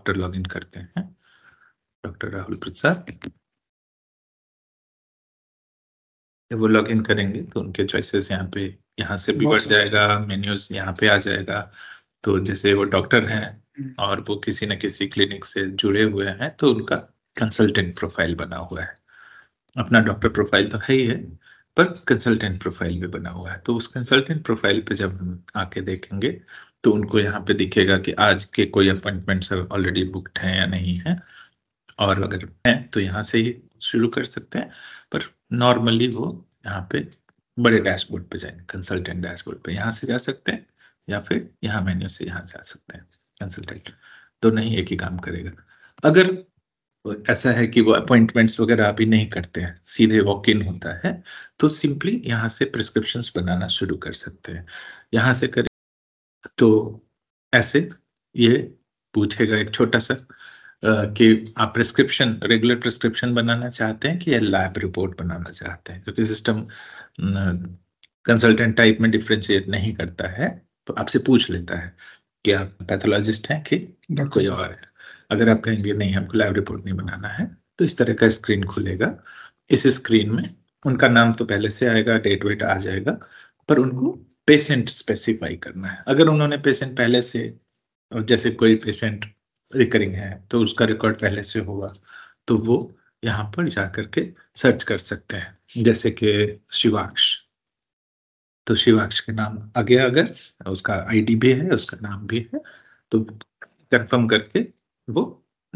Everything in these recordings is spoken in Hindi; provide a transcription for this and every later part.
डॉक्टर लॉग इन करते हैं डॉक्टर राहुल प्रसाद जब वो लॉग इन करेंगे तो उनके चॉइसेस यहाँ पे यहाँ से भी बढ़ जाएगा मेन्यूज यहाँ पे आ जाएगा तो जैसे वो डॉक्टर हैं हम्म। और वो किसी न किसी क्लिनिक से जुड़े हुए हैं तो उनका कंसल्टेंट प्रोफाइल बना हुआ है अपना डॉक्टर प्रोफाइल तो है ही है पर कंसल्टेंट प्रोफाइल भी बना हुआ है तो उस कंसल्टेंट प्रोफाइल पे जब हम आके देखेंगे तो उनको यहाँ पे दिखेगा कि आज के कोई अपॉइंटमेंट अपॉइंटमेंट्स ऑलरेडी बुकड हैं या नहीं है और अगर हैं तो यहाँ से ही शुरू कर सकते हैं पर नॉर्मली वो यहाँ पे बड़े डैशबोर्ड पे जाएंगे कंसल्टेंट डैशबोर्ड पे यहाँ से जा सकते हैं या फिर यहाँ मेन्यू से यहाँ जा सकते हैं कंसल्टेंट तो नहीं एक ही काम करेगा अगर तो ऐसा है कि वो अपॉइंटमेंट्स वगैरह अभी नहीं करते हैं सीधे वॉक इन होता है तो सिंपली यहाँ से प्रिस्क्रिप्शन बनाना शुरू कर सकते हैं यहाँ से करें तो ऐसे ये पूछेगा एक छोटा सा कि आप प्रिस्क्रिप्शन रेगुलर प्रिस्क्रिप्शन बनाना चाहते हैं कि या लैब रिपोर्ट बनाना चाहते हैं क्योंकि सिस्टम कंसल्टेंट टाइप में डिफ्रेंशिएट नहीं करता है तो आपसे पूछ लेता है कि आप पैथोलॉजिस्ट हैं कि कोई और है अगर आप कहेंगे नहीं हमको लाइव रिपोर्ट नहीं बनाना है तो इस तरह का स्क्रीन खुलेगा इस स्क्रीन में उनका नाम तो पहले से आएगा डेट वेट आ जाएगा पर उनको पेशेंट स्पेसिफाई करना है अगर उन्होंने पेशेंट पहले से जैसे कोई पेशेंट रिकरिंग है तो उसका रिकॉर्ड पहले से होगा तो वो यहाँ पर जा करके सर्च कर सकते हैं जैसे कि शिवाक्ष तो शिवाक्ष के नाम आगे अगर उसका आईडी भी है उसका नाम भी है तो कंफर्म करके वो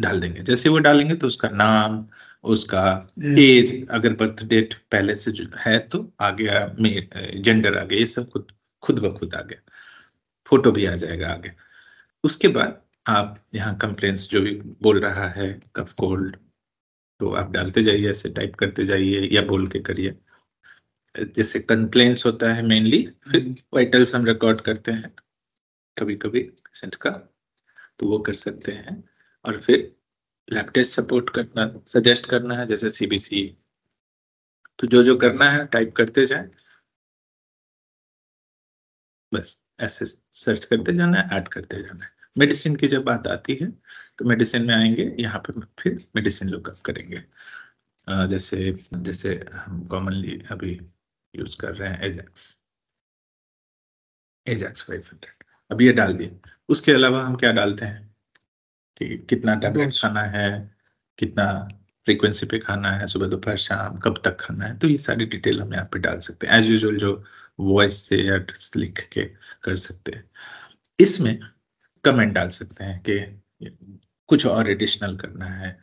डाल देंगे जैसे वो डालेंगे तो उसका नाम उसका एज अगर बर्थ डेट पहले से है तो आ गया जेंडर आ गया ये सब खुद खुद ब खुद आ गया फोटो भी आ जाएगा आगे उसके बाद आप यहाँ कंप्लेन जो भी बोल रहा है कफ कोल्ड तो आप डालते जाइए ऐसे टाइप करते जाइए या बोल के करिए जैसे कंप्लेन होता है मेनली फिर वाइटल्स hmm. हम रिकॉर्ड करते हैं कभी कभी पेशेंट का तो वो कर सकते हैं और फिर लैब टेस्ट सपोर्ट करना सजेस्ट करना है जैसे सीबीसी e। तो जो जो करना है टाइप करते जाए बस ऐसे सर्च करते जाना है ऐड करते जाना है मेडिसिन की जब बात आती है तो मेडिसिन में आएंगे यहाँ पर फिर मेडिसिन लुकअप करेंगे जैसे जैसे हम कॉमनली अभी यूज कर रहे हैं एजैक्स एजैक्स फाइव हंड्रेड अब ये डाल दिए उसके अलावा हम क्या डालते हैं ठीक कितना टैबलेट खाना है कितना फ्रीक्वेंसी पे खाना है सुबह दोपहर शाम कब तक खाना है तो ये सारी डिटेल हम यहाँ पे डाल सकते हैं एज यूजल जो वॉइस से या लिख के कर सकते हैं इसमें कमेंट डाल सकते हैं कि कुछ और एडिशनल करना है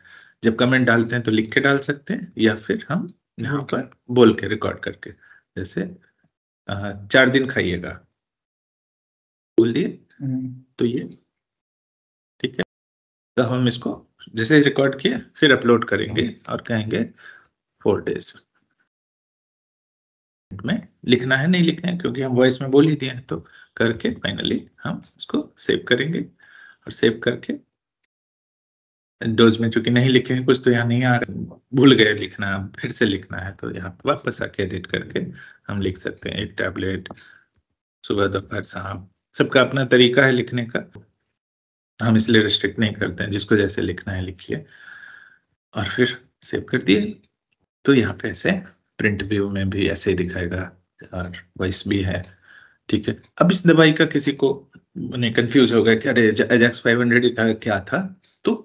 जब कमेंट डालते हैं तो लिख के डाल सकते हैं या फिर हम यहाँ पर बोल के रिकॉर्ड करके जैसे चार दिन खाइएगा बोल दिए हम्म। तो ये तो हम इसको जैसे रिकॉर्ड किए फिर अपलोड करेंगे और कहेंगे फोर डेज में लिखना है नहीं लिखना है क्योंकि हम वॉइस में बोल ही दिए हैं तो करके फाइनली हम इसको सेव करेंगे और सेव करके डोज में चूंकि नहीं लिखे हैं कुछ तो यहाँ नहीं आ रहा भूल गए लिखना फिर से लिखना है तो यहाँ वापस आके एडिट करके हम लिख सकते हैं एक टैबलेट सुबह दोपहर शाम सबका अपना तरीका है लिखने का हम इसलिए रिस्ट्रिक्ट नहीं करते हैं जिसको जैसे लिखना है लिखिए और फिर सेव कर दिए तो यहाँ पे ऐसे प्रिंट व्यू में भी ऐसे ही दिखाएगा और वॉइस भी है ठीक है अब इस दवाई का किसी को मैंने कंफ्यूज हो गया कि अरे एजैक्स फाइव हंड्रेड था क्या था तो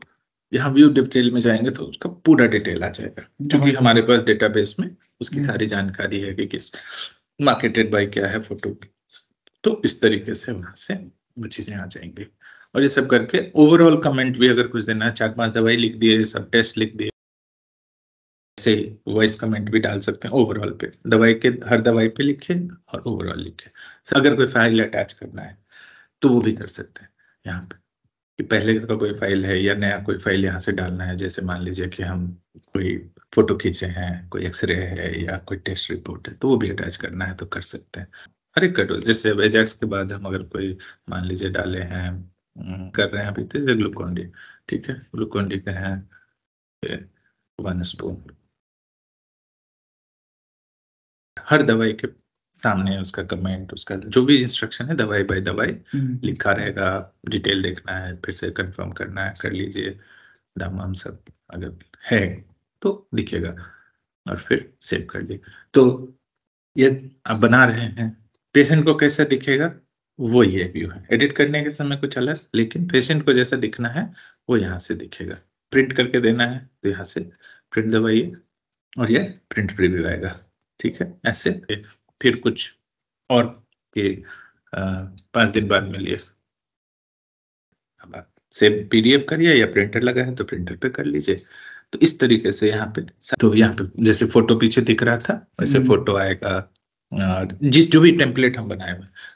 यहाँ व्यू डिटेल में जाएंगे तो उसका पूरा डिटेल आ जाएगा क्योंकि हाँ। हमारे पास डेटाबेस में उसकी हम्म। सारी जानकारी है कि किस मार्केटेड बाई क्या है फोटो तो इस तरीके से वहां से वो चीजें आ जाएंगी और ये सब करके ओवरऑल कमेंट भी अगर कुछ देना है चार पांच दवाई लिख दिए सब टेस्ट लिख दिए ऐसे वॉइस कमेंट भी डाल सकते हैं ओवरऑल पे दवाई के हर दवाई पे लिखे और ओवरऑल लिखे so, अगर कोई फाइल अटैच करना है तो वो भी कर सकते हैं यहाँ पे कि पहले का कोई फाइल है या नया कोई फाइल यहाँ से डालना है जैसे मान लीजिए कि हम कोई फोटो खींचे हैं कोई एक्सरे है या कोई टेस्ट रिपोर्ट है तो वो भी अटैच करना है तो कर सकते हैं हर एक कटो जैसे वेजैक्स के बाद हम अगर कोई मान लीजिए डाले हैं कर रहे हैं अभी तो ग्लूकोन डी ठीक है ग्लूकोन डी का है वन स्पून हर दवाई के सामने उसका कमेंट उसका जो भी इंस्ट्रक्शन है दवाई बाय दवाई हम्म। लिखा रहेगा डिटेल देखना है फिर से कंफर्म करना है कर लीजिए दाम वाम सब अगर है तो दिखेगा और फिर सेव कर लिए तो ये आप बना रहे हैं पेशेंट को कैसा दिखेगा वो ये व्यू है एडिट करने के समय कुछ अलग लेकिन पेशेंट को जैसा दिखना है वो यहाँ से दिखेगा प्रिंट करके देना है तो यहाँ से प्रिंट दबाइए और ये प्रिंट प्रीव्यू आएगा ठीक है ऐसे फिर कुछ और के पांच दिन बाद मिलिए अब आप सेव पीडीएफ करिए या प्रिंटर लगा है तो प्रिंटर पे कर लीजिए तो इस तरीके से यहाँ पे तो यहाँ पे जैसे फोटो पीछे दिख रहा था वैसे फोटो हम्म। आएगा जिस जो भी टेम्पलेट हम बनाए हुए